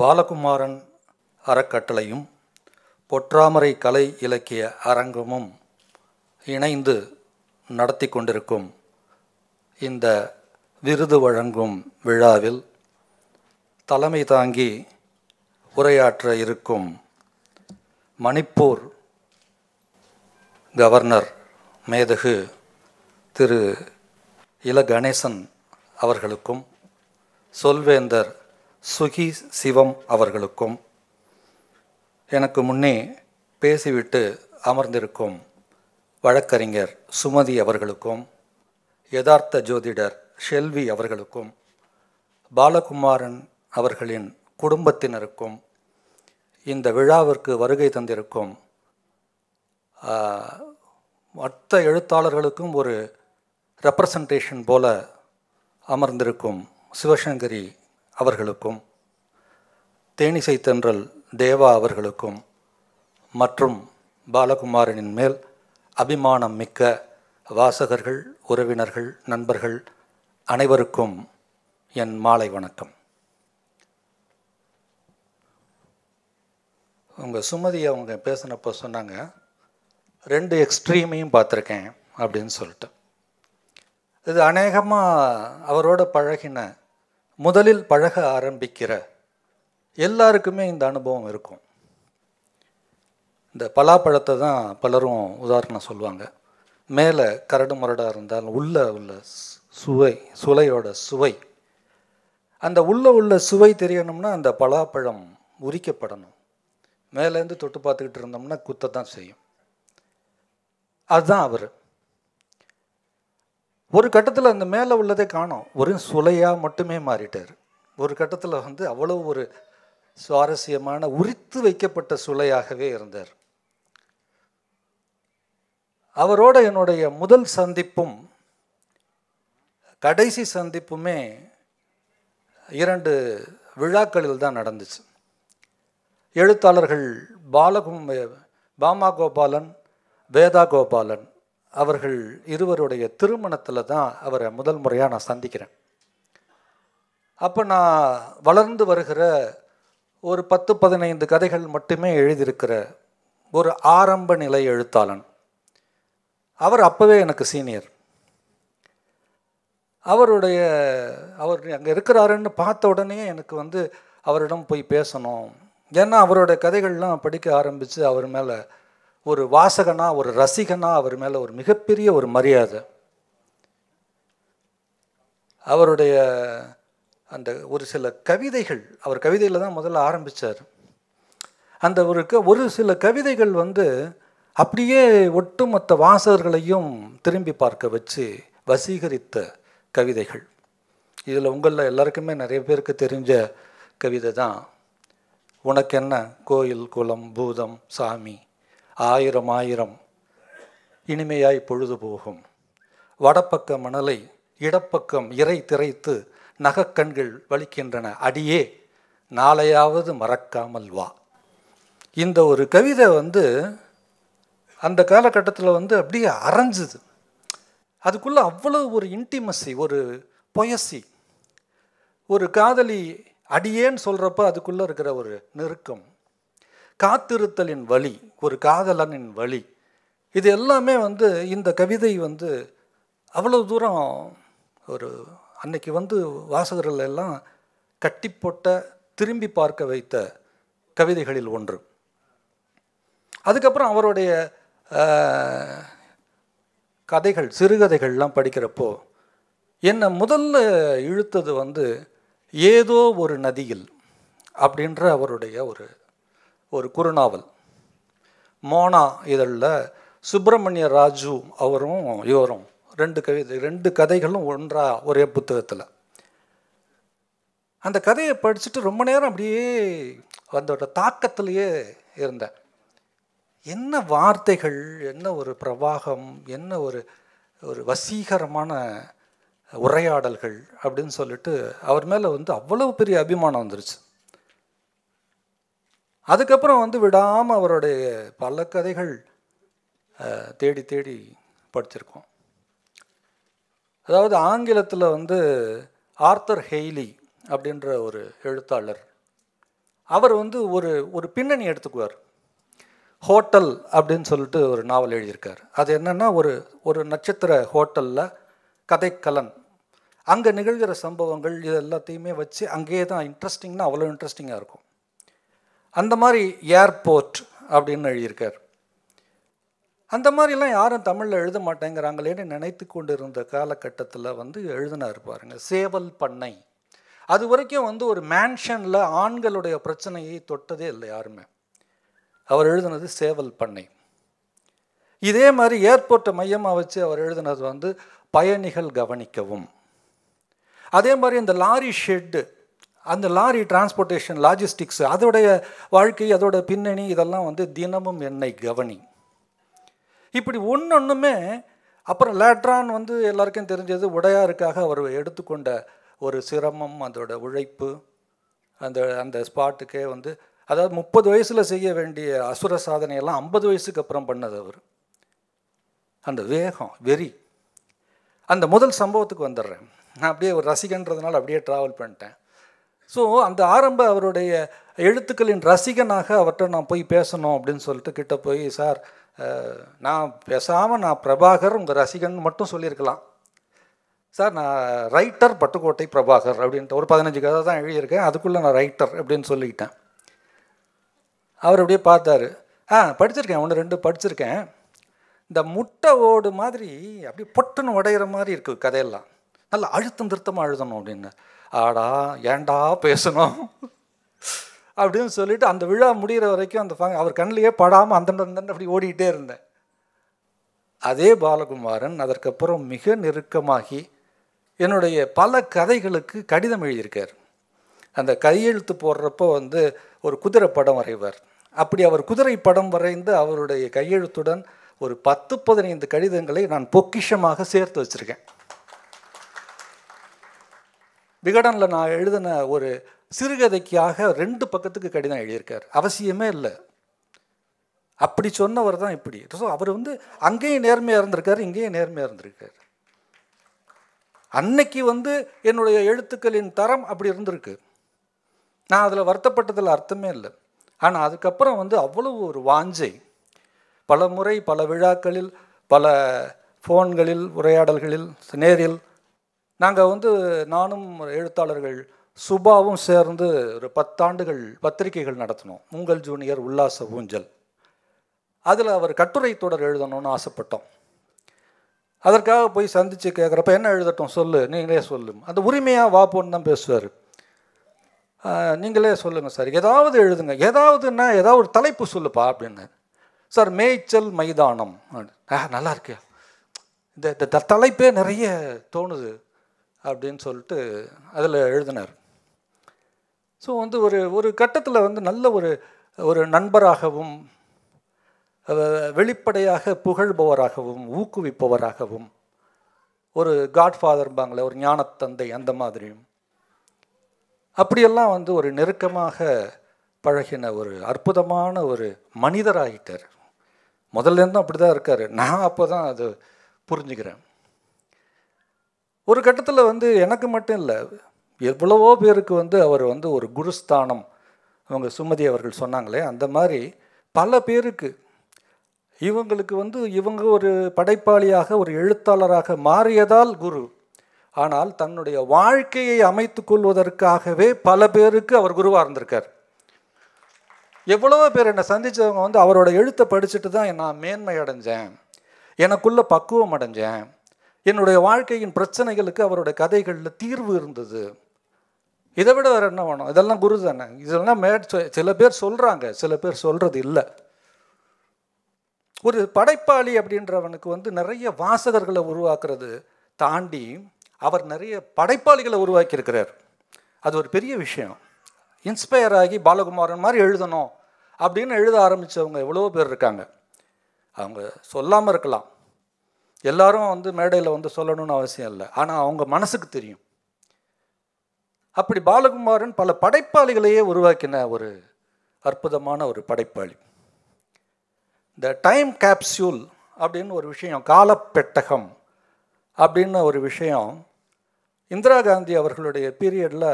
பாலகுமாரன் அறக்கட்டளையும் பொற்றாமரை கலை இலக்கிய அரங்கமும் இணைந்து நடத்தி கொண்டிருக்கும் இந்த விருது வழங்கும் விழாவில் தலைமை தாங்கி உரையாற்ற இருக்கும் மணிப்பூர் கவர்னர் மேதகு திரு இல கணேசன் அவர்களுக்கும் சொல்வேந்தர் சுகி சிவம் அவர்களுக்கும் எனக்கு முன்னே பேசிவிட்டு அமர்ந்திருக்கும் வழக்கறிஞர் சுமதி அவர்களுக்கும் யதார்த்த ஜோதிடர் ஷெல்வி அவர்களுக்கும் பாலகுமாரன் அவர்களின் குடும்பத்தினருக்கும் இந்த விழாவிற்கு வருகை தந்திருக்கும் மற்ற எழுத்தாளர்களுக்கும் ஒரு ரெப்ரசன்டேஷன் போல அமர்ந்திருக்கும் சிவசங்கரி அவர்களுக்கும் தேனிசை தென்றல் தேவா அவர்களுக்கும் மற்றும் பாலகுமாரனின் மேல் அபிமானம் மிக்க வாசகர்கள் உறவினர்கள் நண்பர்கள் அனைவருக்கும் என் மாலை வணக்கம் உங்கள் சுமதி அவங்க பேசினப்போ சொன்னாங்க ரெண்டு எக்ஸ்ட்ரீமையும் பார்த்துருக்கேன் அப்படின்னு சொல்லிட்டு இது அநேகமாக அவரோட பழகின முதலில் பழக ஆரம்பிக்கிற எல்லாருக்குமே இந்த அனுபவம் இருக்கும் இந்த பலாப்பழத்தை தான் பலரும் உதாரணம் சொல்லுவாங்க மேலே கரடு முரடாக இருந்தாலும் உள்ளே உள்ள சுவை சுலையோட சுவை அந்த உள்ளே உள்ள சுவை தெரியணும்னா அந்த பலாப்பழம் உரிக்கப்படணும் மேலேருந்து தொட்டு பார்த்துக்கிட்டு இருந்தோம்னா குத்தை தான் செய்யும் அதுதான் அவர் ஒரு கட்டத்தில் அந்த மேலே உள்ளதே காணும் ஒரு சுலையாக மட்டுமே மாறிட்டார் ஒரு கட்டத்தில் வந்து அவ்வளோ ஒரு சுவாரஸ்யமான உரித்து வைக்கப்பட்ட சுலையாகவே இருந்தார் அவரோட என்னுடைய முதல் சந்திப்பும் கடைசி சந்திப்புமே இரண்டு விழாக்களில் தான் நடந்துச்சு எழுத்தாளர்கள் பாலகும் பாமா கோபாலன் வேதா கோபாலன் அவர்கள் இருவருடைய திருமணத்தில் தான் அவரை முதல் முறையாக நான் சந்திக்கிறேன் அப்போ நான் வளர்ந்து வருகிற ஒரு பத்து பதினைந்து கதைகள் மட்டுமே எழுதியிருக்கிற ஒரு ஆரம்ப நிலை எழுத்தாளன் அவர் அப்போவே எனக்கு சீனியர் அவருடைய அவர் அங்கே இருக்கிறாருன்னு பார்த்த உடனே எனக்கு வந்து அவரிடம் போய் பேசணும் ஏன்னா அவருடைய கதைகள்லாம் படிக்க ஆரம்பித்து அவர் மேலே ஒரு வாசகனாக ஒரு ரசிகனாக அவர் மேலே ஒரு மிகப்பெரிய ஒரு மரியாதை அவருடைய அந்த ஒரு சில கவிதைகள் அவர் கவிதையில் தான் முதல்ல ஆரம்பித்தார் அந்த ஒரு ஒரு சில கவிதைகள் வந்து அப்படியே ஒட்டுமொத்த வாசகர்களையும் திரும்பி பார்க்க வச்சு வசீகரித்த கவிதைகள் இதில் உங்களில் எல்லாருக்குமே நிறைய பேருக்கு தெரிஞ்ச கவிதை தான் உனக்கு என்ன கோயில் குளம் பூதம் சாமி ஆயிரம் ஆயிரம் இனிமையாய் பொழுது போகும் வடப்பக்க மணலை இடப்பக்கம் இறை திரைத்து நகக்கண்கள் வலிக்கின்றன அடியே நாளையாவது மறக்காமல் வா இந்த ஒரு கவிதை வந்து அந்த காலகட்டத்தில் வந்து அப்படியே அரைஞ்சுது அதுக்குள்ளே அவ்வளோ ஒரு இன்டிமசி ஒரு பொயசி ஒரு காதலி அடியேன்னு சொல்கிறப்ப அதுக்குள்ளே இருக்கிற ஒரு நெருக்கம் காத்திருத்தலின் வழி ஒரு காதலனின் வழி இது எல்லாமே வந்து இந்த கவிதை வந்து அவ்வளோ தூரம் ஒரு அன்னைக்கு வந்து வாசகர்கள் எல்லாம் கட்டி போட்ட திரும்பி பார்க்க வைத்த கவிதைகளில் ஒன்று அதுக்கப்புறம் அவருடைய கதைகள் சிறுகதைகள்லாம் படிக்கிறப்போ என்னை முதல்ல இழுத்தது வந்து ஏதோ ஒரு நதியில் அப்படின்ற அவருடைய ஒரு ஒரு குறுநாவல் மோனா இதழில் சுப்பிரமணிய ராஜு அவரும் இவரும் ரெண்டு கவிதை ரெண்டு கதைகளும் ஒன்றாக ஒரே புத்தகத்தில் அந்த கதையை படிச்சுட்டு ரொம்ப நேரம் அப்படியே அதோட தாக்கத்திலேயே இருந்தேன் என்ன வார்த்தைகள் என்ன ஒரு பிரவாகம் என்ன ஒரு ஒரு வசீகரமான உரையாடல்கள் அப்படின்னு சொல்லிட்டு அவர் மேலே வந்து அவ்வளவு பெரிய அபிமானம் வந்துருச்சு அதுக்கப்புறம் வந்து விடாமல் அவருடைய பல கதைகள் தேடி தேடி படிச்சிருக்கோம் அதாவது ஆங்கிலத்தில் வந்து ஆர்த்தர் ஹெய்லி அப்படின்ற ஒரு எழுத்தாளர் அவர் வந்து ஒரு ஒரு பின்னணி எடுத்துக்குவார் ஹோட்டல் அப்படின்னு சொல்லிட்டு ஒரு நாவல் எழுதியிருக்கார் அது என்னென்னா ஒரு ஒரு நட்சத்திர ஹோட்டலில் கதைக்கலன் அங்கே நிகழ்கிற சம்பவங்கள் இது எல்லாத்தையுமே வச்சு அங்கேயே தான் இன்ட்ரெஸ்டிங்னா அவ்வளோ இன்ட்ரெஸ்டிங்காக இருக்கும் அந்த மாதிரி ஏர்போர்ட் அப்படின்னு எழுதியிருக்கார் அந்த மாதிரிலாம் யாரும் தமிழில் எழுத மாட்டேங்கிறாங்களேன்னு நினைத்து கொண்டு இருந்த காலகட்டத்தில் வந்து எழுதினார் பாருங்கள் சேவல் பண்ணை அது வரைக்கும் வந்து ஒரு மேன்ஷனில் ஆண்களுடைய பிரச்சனையை தொட்டதே இல்லை யாருமே அவர் எழுதினது சேவல் பண்ணை இதே மாதிரி ஏர்போர்ட்டை மையமாக வச்சு அவர் எழுதினது வந்து பயணிகள் கவனிக்கவும் அதே மாதிரி இந்த லாரி ஷெட்டு அந்த லாரி டிரான்ஸ்போர்ட்டேஷன் லாஜிஸ்டிக்ஸ் அதோடைய வாழ்க்கை அதோட பின்னணி இதெல்லாம் வந்து தினமும் என்னை கவனி இப்படி ஒன்று ஒன்றுமே அப்புறம் லேட்ரான் வந்து எல்லாருக்கும் தெரிஞ்சது உடையாருக்காக அவர் எடுத்துக்கொண்ட ஒரு சிரமம் அதோட உழைப்பு அந்த அந்த ஸ்பாட்டுக்கே வந்து அதாவது முப்பது வயசில் செய்ய வேண்டிய அசுர சாதனையெல்லாம் ஐம்பது வயசுக்கு அப்புறம் பண்ணது அவர் அந்த வேகம் வெறி அந்த முதல் சம்பவத்துக்கு வந்துடுறேன் நான் அப்படியே ஒரு ரசிகன்றதுனால அப்படியே ட்ராவல் பண்ணிட்டேன் ஸோ அந்த ஆரம்ப அவருடைய எழுத்துக்களின் ரசிகனாக அவர்கிட்ட நான் போய் பேசணும் அப்படின்னு சொல்லிட்டு கிட்ட போய் சார் நான் பேசாமல் நான் பிரபாகர் உங்கள் ரசிகன் மட்டும் சொல்லியிருக்கலாம் சார் நான் ரைட்டர் பட்டுக்கோட்டை பிரபாகர் அப்படின்ட்டு ஒரு பதினஞ்சு கதை தான் எழுதியிருக்கேன் அதுக்குள்ளே நான் ரைட்டர் அப்படின்னு சொல்லிக்கிட்டேன் அவர் அப்படியே பார்த்தாரு ஆ படிச்சிருக்கேன் ஒன்று ரெண்டு படிச்சிருக்கேன் இந்த முட்டை ஓடு மாதிரி அப்படியே பொட்டுன்னு உடையிற மாதிரி இருக்குது கதையெல்லாம் நல்லா அழுத்தம் திருத்தமாக எழுதணும் அப்படின்னு ஆடா ஏண்டா பேசணும் அப்படின்னு சொல்லிட்டு அந்த விழா முடிகிற வரைக்கும் அந்த ஃபங் அவர் கண்ணிலேயே படாமல் அந்த அப்படி ஓடிக்கிட்டே இருந்தேன் அதே பாலகுமாரன் அதற்கப்புறம் மிக நெருக்கமாகி என்னுடைய பல கதைகளுக்கு கடிதம் எழுதியிருக்கார் அந்த கையெழுத்து போடுறப்போ வந்து ஒரு குதிரை படம் வரைவார் அப்படி அவர் குதிரை படம் வரைந்து அவருடைய கையெழுத்துடன் ஒரு பத்து பதினைந்து கடிதங்களை நான் பொக்கிஷமாக சேர்த்து வச்சுருக்கேன் விகடனில் நான் எழுதின ஒரு சிறுகதைக்காக ரெண்டு பக்கத்துக்கு கடிதம் எழுதியிருக்கார் அவசியமே இல்லை அப்படி சொன்னவர் தான் இப்படி ஸோ அவர் வந்து அங்கேயும் நேர்மையாக இருந்திருக்கார் இங்கேயும் நேர்மையாக இருந்திருக்கார் அன்னைக்கு வந்து என்னுடைய எழுத்துக்களின் தரம் அப்படி இருந்திருக்கு நான் அதில் வருத்தப்பட்டதில் அர்த்தமே இல்லை ஆனால் அதுக்கப்புறம் வந்து அவ்வளவு ஒரு வாஞ்சை பல முறை பல விழாக்களில் பல ஃபோன்களில் உரையாடல்களில் நேரில் நாங்கள் வந்து நானும் எழுத்தாளர்கள் சுபாவும் சேர்ந்து ஒரு பத்தாண்டுகள் பத்திரிகைகள் நடத்தினோம் உங்கள் ஜூனியர் உல்லாச ஊஞ்சல் அதில் அவர் கட்டுரை தொடர் எழுதணும்னு ஆசைப்பட்டோம் அதற்காக போய் சந்தித்து கேட்குறப்ப என்ன எழுதட்டும் சொல்லு நீங்களே சொல்லு அந்த உரிமையாக வாப்போன்னு தான் பேசுவார் நீங்களே சொல்லுங்கள் சார் ஏதாவது எழுதுங்க ஏதாவதுன்னா ஏதாவது ஒரு தலைப்பு சொல்லுப்பா அப்படின்னு சார் மேய்ச்சல் மைதானம் நல்லா இருக்கு இந்த தலைப்பே நிறைய தோணுது அப்படின்னு சொல்லிட்டு அதில் எழுதினார் ஸோ வந்து ஒரு ஒரு கட்டத்தில் வந்து நல்ல ஒரு ஒரு நண்பராகவும் வெளிப்படையாக புகழ்பவராகவும் ஊக்குவிப்பவராகவும் ஒரு காட்ஃபாதர்பாங்களே ஒரு ஞானத்தந்தை அந்த மாதிரியும் அப்படியெல்லாம் வந்து ஒரு நெருக்கமாக பழகின ஒரு அற்புதமான ஒரு மனிதராகிட்டார் முதல்லேருந்தும் அப்படி தான் இருக்கார் நான் அப்போ தான் அது புரிஞ்சுக்கிறேன் ஒரு கட்டத்தில் வந்து எனக்கு மட்டும் இல்லை எவ்வளவோ பேருக்கு வந்து அவர் வந்து ஒரு குருஸ்தானம் அவங்க சுமதி அவர்கள் சொன்னாங்களே அந்த மாதிரி பல பேருக்கு இவங்களுக்கு வந்து இவங்க ஒரு படைப்பாளியாக ஒரு எழுத்தாளராக மாறியதால் குரு ஆனால் தன்னுடைய வாழ்க்கையை அமைத்து கொள்வதற்காகவே பல பேருக்கு அவர் குருவாக இருந்திருக்கார் எவ்வளவோ பேர் என்னை சந்தித்தவங்க வந்து அவரோட எழுத்தை படிச்சுட்டு தான் நான் மேன்மை அடைஞ்சேன் எனக்குள்ளே பக்குவம் அடைஞ்சேன் என்னுடைய வாழ்க்கையின் பிரச்சனைகளுக்கு அவருடைய கதைகளில் தீர்வு இருந்தது இதை விட வேறு என்ன வேணும் இதெல்லாம் குரு தானே இதெல்லாம் மே சில பேர் சொல்கிறாங்க சில பேர் சொல்கிறது இல்லை ஒரு படைப்பாளி அப்படின்றவனுக்கு வந்து நிறைய வாசகர்களை உருவாக்குறது தாண்டி அவர் நிறைய படைப்பாளிகளை உருவாக்கியிருக்கிறார் அது ஒரு பெரிய விஷயம் இன்ஸ்பயர் ஆகி பாலகுமாரன் மாதிரி எழுதணும் அப்படின்னு எழுத ஆரம்பித்தவங்க எவ்வளோ பேர் இருக்காங்க அவங்க சொல்லாமல் இருக்கலாம் எல்லாரும் வந்து மேடையில் வந்து சொல்லணும்னு அவசியம் இல்லை ஆனால் அவங்க மனசுக்கு தெரியும் அப்படி பாலகுமாரன் பல படைப்பாளிகளையே உருவாக்கின ஒரு அற்புதமான ஒரு படைப்பாளி த டைம் கேப்சியூல் அப்படின்னு ஒரு விஷயம் காலப்பெட்டகம் அப்படின்னு ஒரு விஷயம் இந்திரா காந்தி அவர்களுடைய பீரியடில்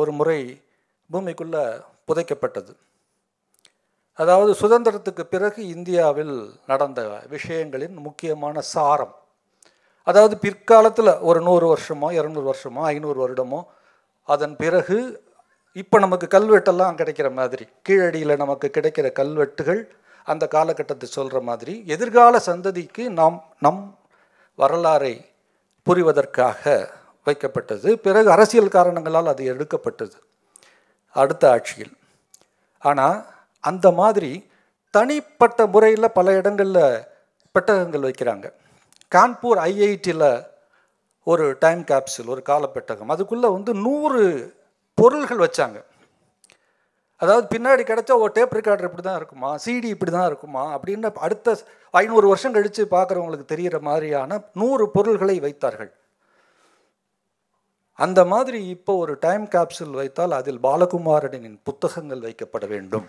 ஒரு முறை பூமிக்குள்ளே புதைக்கப்பட்டது அதாவது சுதந்திரத்துக்கு பிறகு இந்தியாவில் நடந்த விஷயங்களின் முக்கியமான சாரம் அதாவது பிற்காலத்தில் ஒரு நூறு வருஷமோ இரநூறு வருஷமோ ஐநூறு வருடமோ அதன் பிறகு இப்போ நமக்கு கல்வெட்டெல்லாம் கிடைக்கிற மாதிரி கீழடியில் நமக்கு கிடைக்கிற கல்வெட்டுகள் அந்த காலகட்டத்தை சொல்கிற மாதிரி எதிர்கால சந்ததிக்கு நாம் நம் வரலாறை புரிவதற்காக வைக்கப்பட்டது பிறகு அரசியல் காரணங்களால் அது எடுக்கப்பட்டது அடுத்த ஆட்சியில் ஆனால் அந்த மாதிரி தனிப்பட்ட முறையில் பல இடங்களில் பெட்டகங்கள் வைக்கிறாங்க கான்பூர் ஐஐடியில் ஒரு டைம் கேப்சூல் ஒரு கால பெட்டகம் அதுக்குள்ளே வந்து நூறு பொருள்கள் வச்சாங்க அதாவது பின்னாடி கிடச்சா ஒரு டேப் ரெக்கார்டர் இப்படி தான் இருக்குமா சிடி இப்படி தான் இருக்குமா அப்படின்னு அடுத்த ஐநூறு வருஷம் கழித்து பார்க்குறவங்களுக்கு தெரிகிற மாதிரியான நூறு பொருள்களை வைத்தார்கள் அந்த மாதிரி இப்போ ஒரு டைம் கேப்சூல் வைத்தால் அதில் பாலகுமாரனின் புத்தகங்கள் வைக்கப்பட வேண்டும்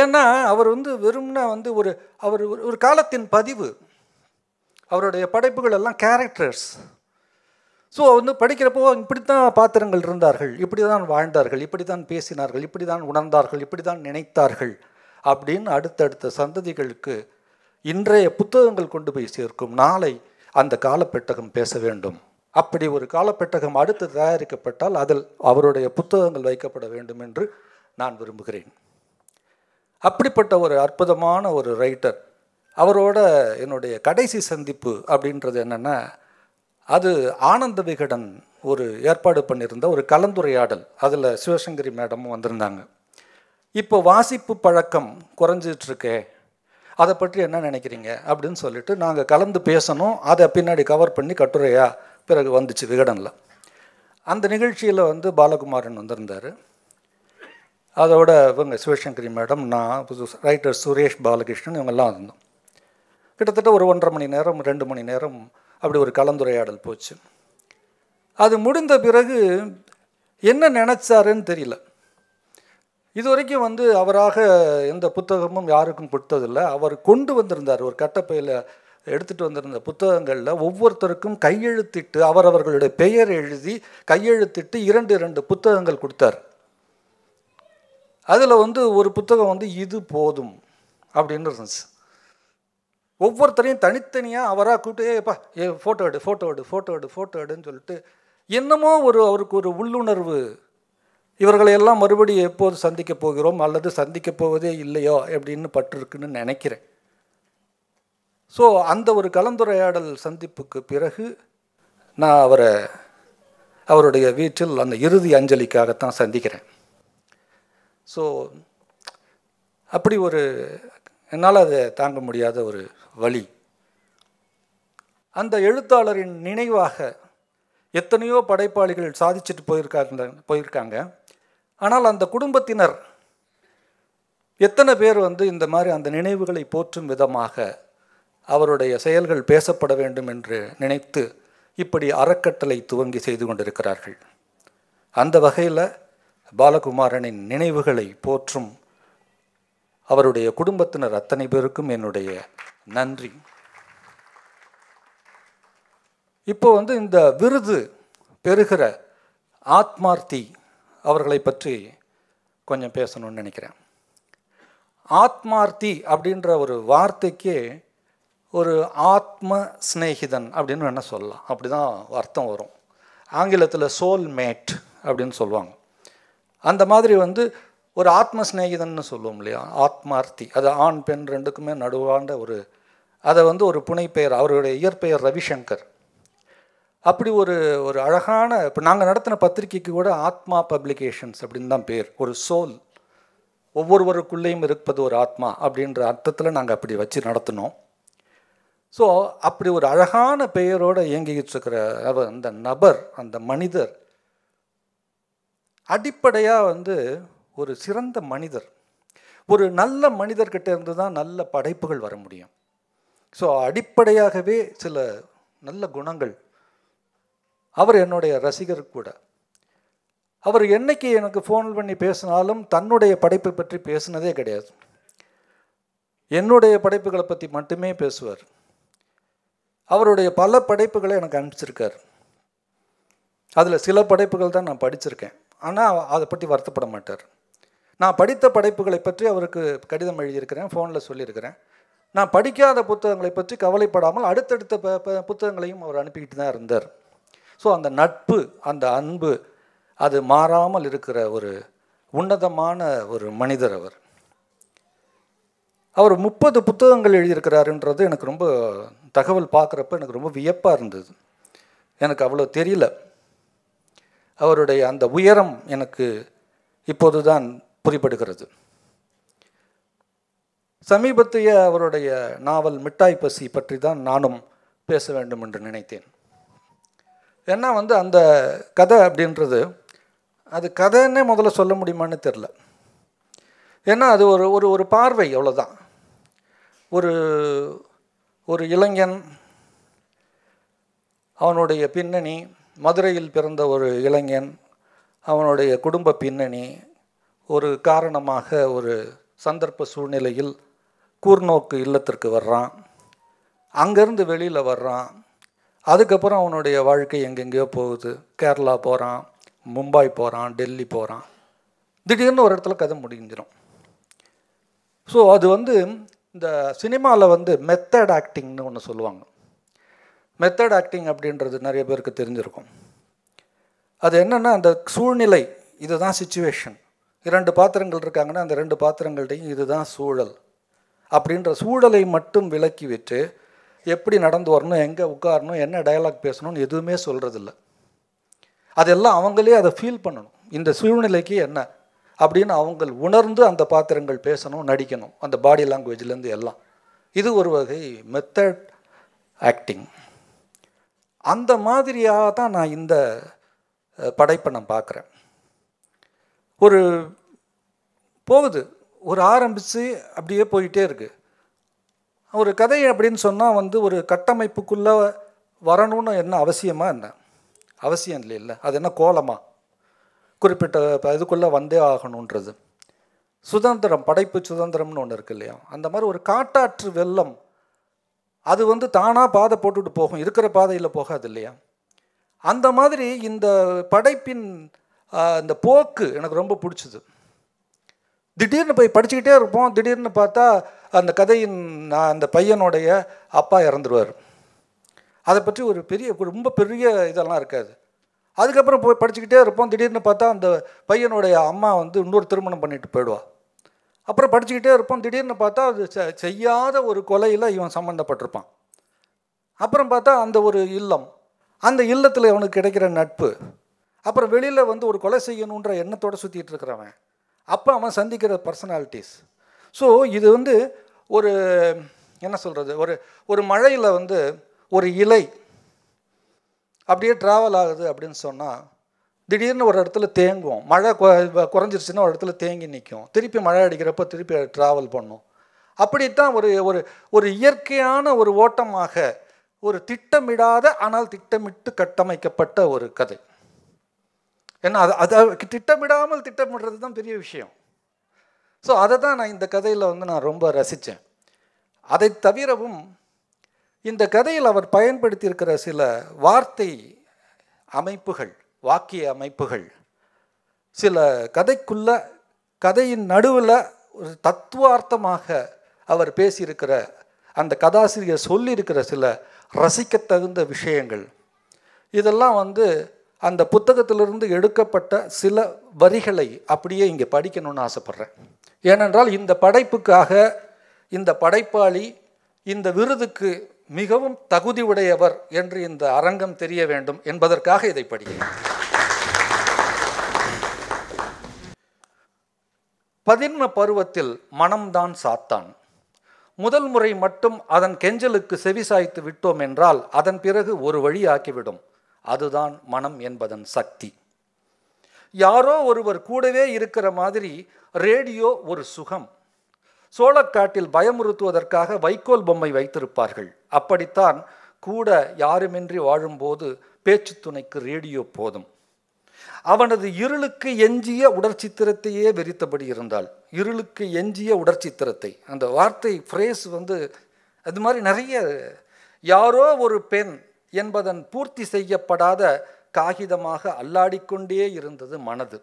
ஏன்னா அவர் வந்து வெறும்னா வந்து ஒரு அவர் ஒரு காலத்தின் பதிவு அவருடைய படைப்புகள் எல்லாம் கேரக்டர்ஸ் ஸோ வந்து படிக்கிறப்போ இப்படி தான் பாத்திரங்கள் இருந்தார்கள் இப்படி தான் வாழ்ந்தார்கள் இப்படி தான் பேசினார்கள் இப்படி தான் உணர்ந்தார்கள் இப்படி தான் நினைத்தார்கள் அப்படின்னு அடுத்தடுத்த சந்ததிகளுக்கு இன்றைய புத்தகங்கள் கொண்டு போய் சேர்க்கும் நாளை அந்த காலப்பெட்டகம் பேச வேண்டும் அப்படி ஒரு காலப்பெட்டகம் அடுத்து தயாரிக்கப்பட்டால் அதில் அவருடைய புத்தகங்கள் வைக்கப்பட வேண்டும் என்று நான் விரும்புகிறேன் அப்படிப்பட்ட ஒரு அற்புதமான ஒரு ரைட்டர் அவரோட என்னுடைய கடைசி சந்திப்பு அப்படின்றது என்னென்னா அது ஆனந்த விகடன் ஒரு ஏற்பாடு பண்ணியிருந்த ஒரு கலந்துரையாடல் அதில் சிவசங்கரி மேடமும் வந்திருந்தாங்க இப்போ வாசிப்பு பழக்கம் குறைஞ்சிட்ருக்கே அதை பற்றி என்ன நினைக்கிறீங்க அப்படின்னு சொல்லிட்டு நாங்கள் கலந்து பேசணும் அதை பின்னாடி கவர் பண்ணி கட்டுரையாக பிறகு வந்துச்சு விகடனில் அந்த நிகழ்ச்சியில் வந்து பாலகுமாரன் வந்திருந்தார் அதோட இவங்க சிவசங்கரி மேடம் நான் ரைட்டர் சுரேஷ் பாலகிருஷ்ணன் இவங்கெல்லாம் இருந்தோம் கிட்டத்தட்ட ஒரு ஒன்றரை மணி நேரம் ரெண்டு மணி நேரம் அப்படி ஒரு கலந்துரையாடல் போச்சு அது முடிந்த பிறகு என்ன நினச்சாருன்னு தெரியல இது வரைக்கும் வந்து அவராக எந்த புத்தகமும் யாருக்கும் கொடுத்ததில்லை அவர் கொண்டு வந்திருந்தார் ஒரு கட்டப்பையில் எடுத்துகிட்டு வந்திருந்த புத்தகங்களில் ஒவ்வொருத்தருக்கும் கையெழுத்திட்டு அவரவர்களுடைய பெயர் எழுதி கையெழுத்திட்டு இரண்டு இரண்டு புத்தகங்கள் கொடுத்தார் அதில் வந்து ஒரு புத்தகம் வந்து இது போதும் அப்படின்னு இருந்துச்சு ஒவ்வொருத்தரையும் தனித்தனியாக அவராக கூப்பிட்டு ஏப்பா ஏ ஃபோட்டோ எடு ஃபோட்டோ எடு ஃபோட்டோ எடு ஃபோட்டோ எடுன்னு சொல்லிட்டு என்னமோ ஒரு அவருக்கு ஒரு உள்ளுணர்வு இவர்களை எல்லாம் மறுபடியும் எப்போது சந்திக்கப் போகிறோம் அல்லது சந்திக்கப் போவதே இல்லையோ அப்படின்னு பட்டிருக்குன்னு நினைக்கிறேன் ஸோ அந்த ஒரு கலந்துரையாடல் சந்திப்புக்கு பிறகு நான் அவரை அவருடைய வீட்டில் அந்த இறுதி அஞ்சலிக்காகத்தான் சந்திக்கிறேன் ஸோ அப்படி ஒரு என்னால் அதை தாங்க முடியாத ஒரு வழி அந்த எழுத்தாளரின் நினைவாக எத்தனையோ படைப்பாளிகள் சாதிச்சுட்டு போயிருக்காங்க போயிருக்காங்க ஆனால் அந்த குடும்பத்தினர் எத்தனை பேர் வந்து இந்த மாதிரி அந்த நினைவுகளை போற்றும் விதமாக அவருடைய செயல்கள் பேசப்பட வேண்டும் என்று நினைத்து இப்படி அறக்கட்டளை துவங்கி செய்து கொண்டிருக்கிறார்கள் அந்த வகையில் பாலகுமாரனின் நினைவுகளை போற்றும் அவருடைய குடும்பத்தினர் அத்தனை பேருக்கும் என்னுடைய நன்றி இப்போ வந்து இந்த விருது பெறுகிற ஆத்மார்த்தி அவர்களை பற்றி கொஞ்சம் பேசணும்னு நினைக்கிறேன் ஆத்மார்த்தி அப்படின்ற ஒரு வார்த்தைக்கே ஒரு ஆத்ம சிநேகிதன் அப்படின்னு வேணால் சொல்லலாம் அப்படி தான் அர்த்தம் வரும் ஆங்கிலத்தில் சோல்மேட் அப்படின்னு சொல்லுவாங்க அந்த மாதிரி வந்து ஒரு ஆத்ம சிநேகிதன்னு சொல்லுவோம் இல்லையா ஆத்மார்த்தி அது ஆண் பெண் ரெண்டுக்குமே நடுவாண்ட ஒரு அதை வந்து ஒரு புனைப்பெயர் அவருடைய இயற்பெயர் ரவிசங்கர் அப்படி ஒரு ஒரு அழகான இப்போ நாங்கள் நடத்தின பத்திரிகைக்கு கூட ஆத்மா பப்ளிகேஷன்ஸ் அப்படின்னு தான் பேர் ஒரு சோல் ஒவ்வொருவருக்குள்ளேயும் இருப்பது ஒரு ஆத்மா அப்படின்ற அர்த்தத்தில் நாங்கள் அப்படி வச்சு நடத்தினோம் ஸோ அப்படி ஒரு அழகான பெயரோடு இயங்கிக்கிட்டு இருக்கிற அந்த நபர் அந்த மனிதர் அடிப்படையாக வந்து ஒரு சிறந்த மனிதர் ஒரு நல்ல மனிதர்கிட்ட இருந்து தான் நல்ல படைப்புகள் வர முடியும் ஸோ அடிப்படையாகவே சில நல்ல குணங்கள் அவர் என்னுடைய ரசிகர் கூட அவர் என்னைக்கு எனக்கு ஃபோன் பண்ணி பேசினாலும் தன்னுடைய படைப்பை பற்றி பேசுனதே கிடையாது என்னுடைய படைப்புகளை பற்றி மட்டுமே பேசுவார் அவருடைய பல படைப்புகளை எனக்கு அனுப்பிச்சிருக்கார் அதில் சில படைப்புகள் தான் நான் படிச்சிருக்கேன் ஆனால் அதை பற்றி வருத்தப்பட மாட்டார் நான் படித்த படைப்புகளை பற்றி அவருக்கு கடிதம் எழுதியிருக்கிறேன் ஃபோனில் சொல்லியிருக்கிறேன் நான் படிக்காத புத்தகங்களை பற்றி கவலைப்படாமல் அடுத்தடுத்த புத்தகங்களையும் அவர் அனுப்பிக்கிட்டு தான் இருந்தார் ஸோ அந்த நட்பு அந்த அன்பு அது மாறாமல் இருக்கிற ஒரு உன்னதமான ஒரு மனிதர் அவர் அவர் முப்பது புத்தகங்கள் எழுதியிருக்கிறாருன்றது எனக்கு ரொம்ப தகவல் பார்க்குறப்ப எனக்கு ரொம்ப வியப்பாக இருந்தது எனக்கு அவ்வளோ தெரியல அவருடைய அந்த உயரம் எனக்கு இப்போது தான் புரிபடுகிறது சமீபத்திய அவருடைய நாவல் மிட்டாய் பசி பற்றி தான் நானும் பேச வேண்டும் என்று நினைத்தேன் ஏன்னா வந்து அந்த கதை அப்படின்றது அது கதைன்னே முதல்ல சொல்ல முடியுமான்னு தெரில ஏன்னா அது ஒரு ஒரு ஒரு பார்வை அவ்வளோதான் ஒரு ஒரு இளைஞன் அவனுடைய பின்னணி மதுரையில் பிறந்த ஒரு இளைஞன் அவனுடைய குடும்ப பின்னணி ஒரு காரணமாக ஒரு சந்தர்ப்ப சூழ்நிலையில் கூர்நோக்கு இல்லத்திற்கு வர்றான் அங்கேருந்து வெளியில் வர்றான் அதுக்கப்புறம் அவனுடைய வாழ்க்கை எங்கெங்கேயோ போகுது கேரளா போகிறான் மும்பாய் போகிறான் டெல்லி போகிறான் திடீர்னு ஒரு இடத்துல கதை முடிஞ்சிடும் ஸோ அது வந்து இந்த சினிமாவில் வந்து மெத்தட் ஆக்டிங்னு ஒன்று சொல்லுவாங்க மெத்தட் ஆக்டிங் அப்படின்றது நிறைய பேருக்கு தெரிஞ்சிருக்கும் அது என்னென்னா அந்த சூழ்நிலை இதுதான் சுச்சுவேஷன் இரண்டு பாத்திரங்கள் இருக்காங்கன்னா அந்த ரெண்டு பாத்திரங்கள்டையும் இதுதான் சூழல் அப்படின்ற சூழலை மட்டும் விளக்கி விட்டு எப்படி நடந்து வரணும் எங்கே உட்காரணும் என்ன டயலாக் பேசணும்னு எதுவுமே சொல்கிறதில்ல அதெல்லாம் அவங்களே அதை ஃபீல் பண்ணணும் இந்த சூழ்நிலைக்கு என்ன அப்படின்னு அவங்க உணர்ந்து அந்த பாத்திரங்கள் பேசணும் நடிக்கணும் அந்த பாடி லாங்குவேஜ்லேருந்து எல்லாம் இது ஒரு வகை மெத்தட் ஆக்டிங் அந்த மாதிரியாக தான் நான் இந்த படைப்பை நான் பார்க்குறேன் ஒரு போகுது ஒரு ஆரம்பித்து அப்படியே போயிட்டே இருக்குது ஒரு கதை அப்படின்னு சொன்னால் வந்து ஒரு கட்டமைப்புக்குள்ளே வரணும்னு என்ன அவசியமா என்ன அவசியம் இல்லை இல்லை அது என்ன கோலமா குறிப்பிட்ட இதுக்குள்ளே வந்தே ஆகணுன்றது சுதந்திரம் படைப்பு சுதந்திரம்னு ஒன்று இருக்கு இல்லையா அந்த மாதிரி ஒரு காட்டாற்று வெள்ளம் அது வந்து தானாக பாதை போட்டுட்டு போகும் இருக்கிற பாதையில் போகாது இல்லையா அந்த மாதிரி இந்த படைப்பின் இந்த போக்கு எனக்கு ரொம்ப பிடிச்சிது திடீர்னு போய் படிச்சுக்கிட்டே இருப்போம் திடீர்னு பார்த்தா அந்த கதையின் அந்த பையனுடைய அப்பா இறந்துருவார் அதை பற்றி ஒரு பெரிய ரொம்ப பெரிய இதெல்லாம் இருக்காது அதுக்கப்புறம் போய் படிச்சுக்கிட்டே இருப்போம் திடீர்னு பார்த்தா அந்த பையனுடைய அம்மா வந்து இன்னொரு திருமணம் பண்ணிட்டு போயிடுவா அப்புறம் படிச்சுக்கிட்டே இருப்போம் திடீர்னு பார்த்தா அது செய்யாத ஒரு கொலையில் இவன் சம்மந்தப்பட்டிருப்பான் அப்புறம் பார்த்தா அந்த ஒரு இல்லம் அந்த இல்லத்தில் இவனுக்கு கிடைக்கிற நட்பு அப்புறம் வெளியில் வந்து ஒரு கொலை செய்யணுன்ற எண்ணத்தோடு சுற்றிட்டு இருக்கிறவன் அப்போ அவன் சந்திக்கிற பர்சனாலிட்டிஸ் ஸோ இது வந்து ஒரு என்ன சொல்கிறது ஒரு ஒரு மழையில் வந்து ஒரு இலை அப்படியே ட்ராவல் ஆகுது அப்படின்னு சொன்னால் திடீர்னு ஒரு இடத்துல தேங்கும் மழை குறைஞ்சிருச்சுன்னா ஒரு இடத்துல தேங்கி நிற்கும் திருப்பி மழை அடிக்கிறப்ப திருப்பி ட்ராவல் பண்ணும் அப்படித்தான் ஒரு ஒரு ஒரு இயற்கையான ஒரு ஓட்டமாக ஒரு திட்டமிடாத ஆனால் திட்டமிட்டு கட்டமைக்கப்பட்ட ஒரு கதை ஏன்னா அது அதை திட்டமிடாமல் திட்டமிடுறது தான் பெரிய விஷயம் ஸோ அதை தான் நான் இந்த கதையில் வந்து நான் ரொம்ப ரசித்தேன் அதை தவிரவும் இந்த கதையில் அவர் பயன்படுத்தியிருக்கிற சில வார்த்தை அமைப்புகள் வாக்கிய அமைப்புகள் சில கதைக்குள்ள கதையின் நடுவில் ஒரு தத்துவார்த்தமாக அவர் பேசியிருக்கிற அந்த கதாசிரியர் சொல்லியிருக்கிற சில ரசிக்கத்தகுந்த விஷயங்கள் இதெல்லாம் வந்து அந்த புத்தகத்திலிருந்து எடுக்கப்பட்ட சில வரிகளை அப்படியே இங்கே படிக்கணும்னு ஆசைப்பட்றேன் ஏனென்றால் இந்த படைப்புக்காக இந்த படைப்பாளி இந்த விருதுக்கு மிகவும் தகுதி உடையவர் என்று இந்த அரங்கம் தெரிய வேண்டும் என்பதற்காக இதை படிக்கிறேன் பதின்ம பருவத்தில் மனம்தான் சாத்தான் முதல் முறை மட்டும் அதன் கெஞ்சலுக்கு செவிசாய்த்து விட்டோம் என்றால் அதன் பிறகு ஒரு வழியாக்கிவிடும் அதுதான் மனம் என்பதன் சக்தி யாரோ ஒருவர் கூடவே இருக்கிற மாதிரி ரேடியோ ஒரு சுகம் சோழக்காட்டில் பயமுறுத்துவதற்காக வைக்கோல் பொம்மை வைத்திருப்பார்கள் அப்படித்தான் கூட யாருமின்றி வாழும்போது பேச்சு துணைக்கு ரேடியோ போதும் அவனது இருளுக்கு எஞ்சிய உடற்சித்திரத்தையே வெறித்தபடி இருந்தாள் இருளுக்கு எஞ்சிய உடற்சித்திரத்தை அந்த வார்த்தை ஃப்ரேஸ் வந்து அது மாதிரி நிறைய யாரோ ஒரு பெண் என்பதன் பூர்த்தி செய்யப்படாத காகிதமாக அல்லாடிக்கொண்டே இருந்தது மனது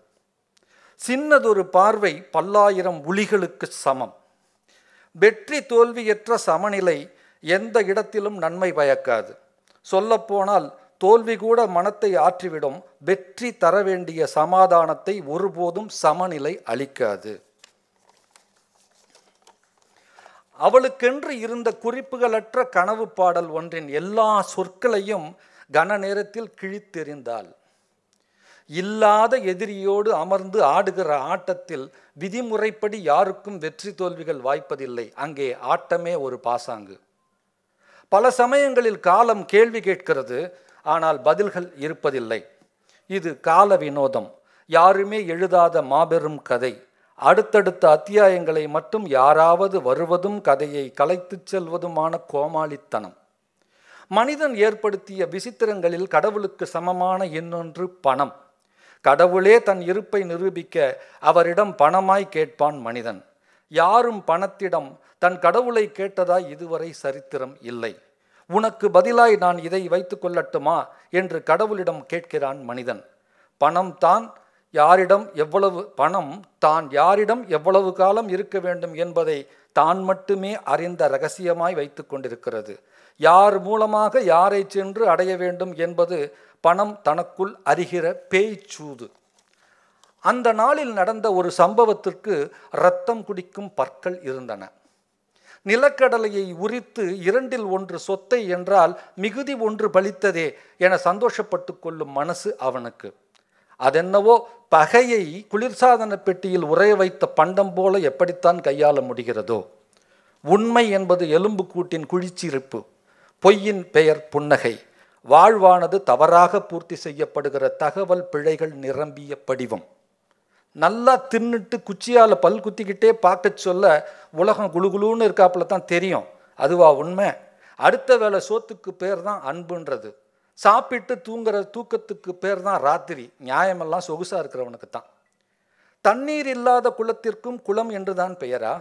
சின்னதொரு பார்வை பல்லாயிரம் உளிகளுக்கு சமம் வெற்றி தோல்வியற்ற சமநிலை எந்த இடத்திலும் நன்மை பயக்காது சொல்லப்போனால் தோல்வி கூட மனத்தை ஆற்றிவிடும் வெற்றி தர வேண்டிய சமாதானத்தை ஒருபோதும் சமநிலை அளிக்காது அவளுக்கென்று இருந்த குறிப்புகளற்ற கனவு பாடல் ஒன்றின் எல்லா சொற்களையும் கன நேரத்தில் கிழித்தெறிந்தாள் இல்லாத எதிரியோடு அமர்ந்து ஆடுகிற ஆட்டத்தில் விதிமுறைப்படி யாருக்கும் வெற்றி தோல்விகள் வாய்ப்பதில்லை அங்கே ஆட்டமே ஒரு பாசாங்கு பல சமயங்களில் காலம் கேள்வி கேட்கிறது ஆனால் பதில்கள் இருப்பதில்லை இது கால வினோதம் யாருமே எழுதாத மாபெரும் கதை அடுத்தடுத்த அத்தியாயங்களை மட்டும் யாராவது வருவதும் கதையை கலைத்துச் செல்வதுமான கோமாளித்தனம் மனிதன் ஏற்படுத்திய விசித்திரங்களில் கடவுளுக்கு சமமான இன்னொன்று பணம் கடவுளே தன் இருப்பை நிரூபிக்க அவரிடம் பணமாய் கேட்பான் மனிதன் யாரும் பணத்திடம் தன் கடவுளை கேட்டதாய் இதுவரை சரித்திரம் இல்லை உனக்கு பதிலாய் நான் இதை வைத்து கொள்ளட்டுமா என்று கடவுளிடம் கேட்கிறான் மனிதன் பணம் தான் யாரிடம் எவ்வளவு பணம் தான் யாரிடம் எவ்வளவு காலம் இருக்க வேண்டும் என்பதை தான் மட்டுமே அறிந்த ரகசியமாய் வைத்து கொண்டிருக்கிறது யார் மூலமாக யாரை சென்று அடைய வேண்டும் என்பது பணம் தனக்குள் அறிகிற பேய்ச்சூது அந்த நாளில் நடந்த ஒரு சம்பவத்திற்கு இரத்தம் குடிக்கும் பற்கள் இருந்தன நிலக்கடலையை உரித்து இரண்டில் ஒன்று சொத்தை என்றால் மிகுதி ஒன்று பலித்ததே என சந்தோஷப்பட்டு கொள்ளும் மனசு அவனுக்கு அதென்னவோ பகையை குளிர்சாதன பெட்டியில் உரைய வைத்த பண்டம் போல எப்படித்தான் கையாள முடிகிறதோ உண்மை என்பது எலும்பு கூட்டின் குழிச்சிருப்பு பொய்யின் பெயர் புன்னகை வாழ்வானது தவறாக பூர்த்தி செய்யப்படுகிற தகவல் பிழைகள் நிரம்பிய படிவம் நல்லா தின்னுட்டு குச்சியால் பல் குத்திக்கிட்டே பார்க்க சொல்ல உலகம் குழுகுழுன்னு இருக்காப்புல தான் தெரியும் அதுவா உண்மை அடுத்த வேலை சோத்துக்கு பேர் தான் அன்புன்றது சாப்பிட்டு தூங்குற தூக்கத்துக்கு பேர் தான் ராத்திரி நியாயமெல்லாம் சொகுசாக இருக்கிறவனுக்கு தான் தண்ணீர் இல்லாத குளத்திற்கும் குளம் என்று தான் பெயரா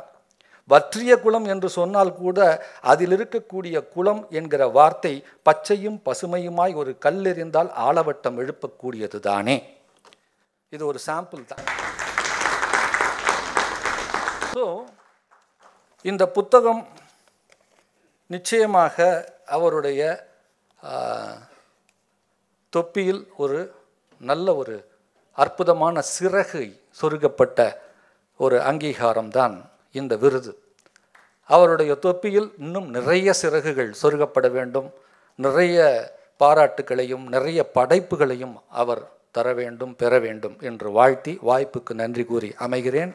வற்றிய குளம் என்று சொன்னால் கூட அதில் இருக்கக்கூடிய குளம் என்கிற வார்த்தை பச்சையும் பசுமையுமாய் ஒரு கல்லெறிந்தால் ஆளவட்டம் எழுப்பக்கூடியது தானே இது ஒரு சாம்பிள் தான் ஸோ இந்த புத்தகம் நிச்சயமாக அவருடைய தொப்பியில் ஒரு நல்ல ஒரு அற்புதமான சிறகு சொருகப்பட்ட ஒரு அங்கீகாரம்தான் இந்த விருது அவருடைய தொப்பியில் இன்னும் நிறைய சிறகுகள் சொருகப்பட வேண்டும் நிறைய பாராட்டுகளையும் நிறைய படைப்புகளையும் அவர் தர வேண்டும் பெற வேண்டும் என்று வாழ்த்தி வாய்ப்புக்கு நன்றி கூறி அமைகிறேன்